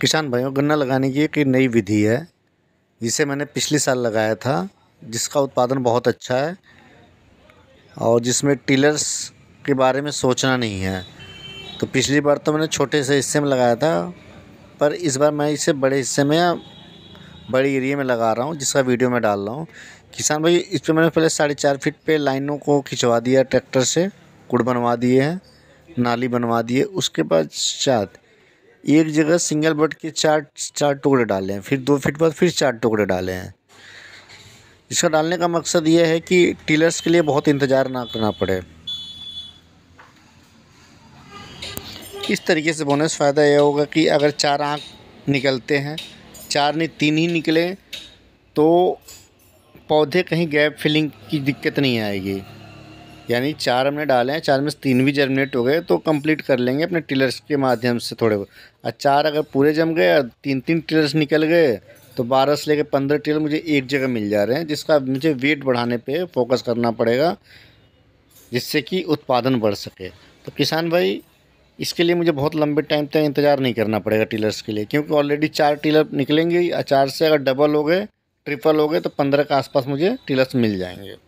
किसान भाइयों गन्ना लगाने की एक नई विधि है जिसे मैंने पिछले साल लगाया था जिसका उत्पादन बहुत अच्छा है और जिसमें टीलर्स के बारे में सोचना नहीं है तो पिछली बार तो मैंने छोटे से हिस्से में लगाया था पर इस बार मैं इसे बड़े हिस्से में बड़े एरिया में लगा रहा हूँ जिसका वीडियो में डाल रहा हूँ किसान भाई इस पर मैंने पहले साढ़े चार फीट पे लाइनों को खिंचवा दिया ट्रैक्टर से कुड़ बनवा दिए हैं नाली बनवा दिए उसके बाद शायद एक जगह सिंगल बट के चार चार टुकड़े डाले हैं फिर दो फिट बाद फिर चार टुकड़े डाले हैं इसका डालने का मकसद ये है कि टीलर्स के लिए बहुत इंतज़ार ना करना पड़े इस तरीके से बोनस फ़ायदा यह होगा कि अगर चार आँख निकलते हैं चार नहीं तीन ही निकले तो पौधे कहीं गैप फिलिंग की दिक्कत नहीं आएगी यानी चार हमने डाले हैं चार में से तीन भी जर्मिनेट हो गए तो कंप्लीट कर लेंगे अपने टिलर्स के माध्यम से थोड़े बहुत और चार अगर पूरे जम गए और तीन तीन टिलर्स निकल गए तो बारह से लेकर पंद्रह टिलर मुझे एक जगह मिल जा रहे हैं जिसका मुझे वेट बढ़ाने पर फोकस करना पड़ेगा जिससे कि उत्पादन बढ़ सके तो किसान भाई इसके लिए मुझे बहुत लंबे टाइम तक इंतज़ार नहीं करना पड़ेगा टीलर्स के लिए क्योंकि ऑलरेडी चार टीलर निकलेंगे अचार से अगर डबल हो गए ट्रिपल हो गए तो पंद्रह के आसपास मुझे टीलर्स मिल जाएंगे